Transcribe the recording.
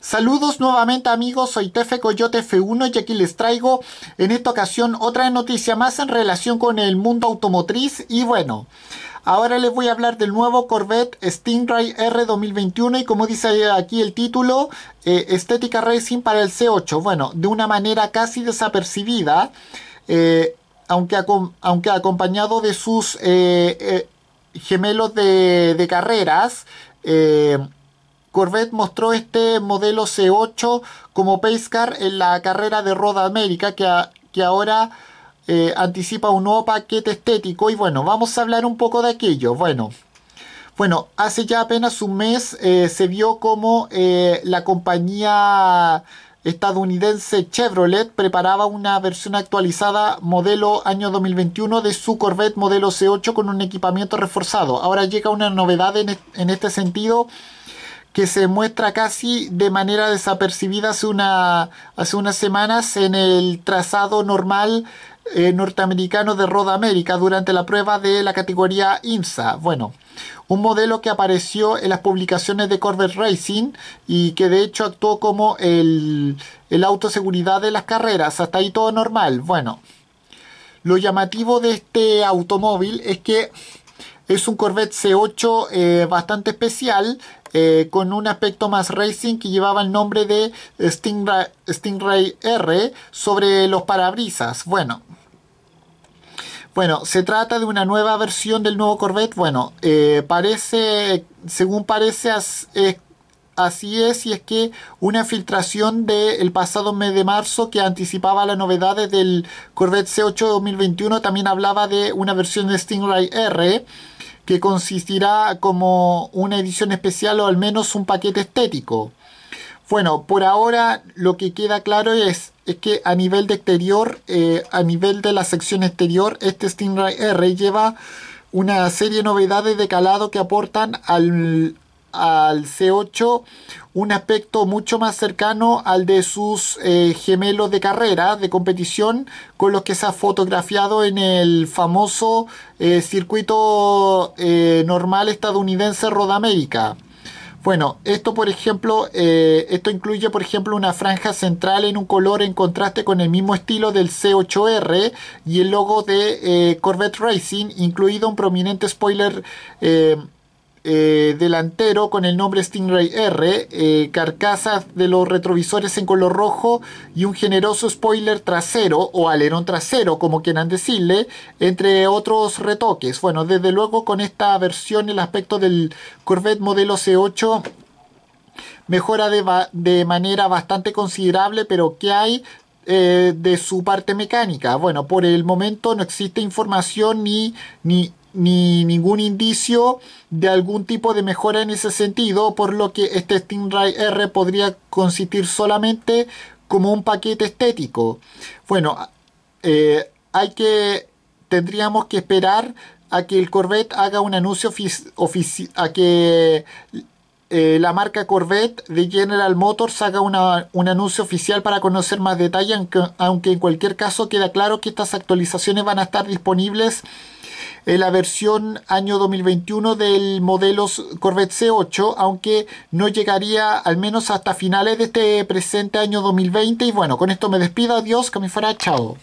Saludos nuevamente amigos, soy Tefe Coyote F1 y aquí les traigo en esta ocasión otra noticia más en relación con el mundo automotriz y bueno, ahora les voy a hablar del nuevo Corvette Stingray R 2021 y como dice aquí el título, eh, estética racing para el C8, bueno, de una manera casi desapercibida, eh, aunque, aunque, acompañado de sus eh, gemelos de, de carreras, Corvette mostró este modelo C8 como pace car en la carrera de Roda América que, que ahora eh, anticipa un nuevo paquete estético y bueno, vamos a hablar un poco de aquello. Bueno, bueno hace ya apenas un mes eh, se vio como eh, la compañía estadounidense Chevrolet preparaba una versión actualizada modelo año 2021 de su Corvette modelo C8 con un equipamiento reforzado. Ahora llega una novedad en este sentido que se muestra casi de manera desapercibida hace, unas semanas en el trazado normal eh, norteamericano de Roda América durante la prueba de la categoría IMSA. Bueno, un modelo que apareció en las publicaciones de Corvette Racing y que de hecho actuó como el, el autoseguridad de las carreras. Hasta ahí todo normal. Bueno, lo llamativo de este automóvil es que es un Corvette C8 eh, bastante especial, eh, con un aspecto más racing que llevaba el nombre de Stingray, R sobre los parabrisas. Bueno, bueno, se trata de una nueva versión del nuevo Corvette. Bueno, eh, parece, según parece, es Así es, y es que una filtración del pasado mes de marzo que anticipaba las novedades del Corvette C8 2021 también hablaba de una versión de Stingray R que consistirá como una edición especial o al menos un paquete estético. Bueno, por ahora lo que queda claro es, es que a nivel de exterior, eh, a nivel de la sección exterior, este Stingray R lleva una serie de novedades de calado que aportan al, al C8 un aspecto mucho más cercano al de sus eh, gemelos de carrera, de competición, con los que se ha fotografiado en el famoso eh, circuito eh, normal estadounidense Rodamérica. Bueno, esto por ejemplo, esto incluye por ejemplo una franja central en un color en contraste con el mismo estilo del C8R y el logo de Corvette Racing, incluido un prominente spoiler eh, delantero con el nombre Stingray R, eh, carcasas de los retrovisores en color rojo y un generoso spoiler trasero o alerón trasero, como quieran decirle, entre otros retoques. Bueno, desde luego con esta versión el aspecto del Corvette modelo C8 mejora de, de manera bastante considerable, pero ¿qué hay? Eh, de su parte mecánica. Bueno, por el momento no existe información ni, ni ni ningún indicio de algún tipo de mejora en ese sentido, por lo que este Stingray R podría consistir solamente como un paquete estético. Bueno, eh, hay que tendríamos que esperar a que el Corvette haga un anuncio oficial, a que eh, la marca Corvette de General Motors haga un anuncio oficial para conocer más detalle, aunque en cualquier caso queda claro que estas actualizaciones van a estar disponibles eh, la versión año 2021 del modelo Corvette C8, aunque no llegaría al menos hasta finales de este presente año 2020. Y bueno, con esto me despido, adiós, que me fuera, chao.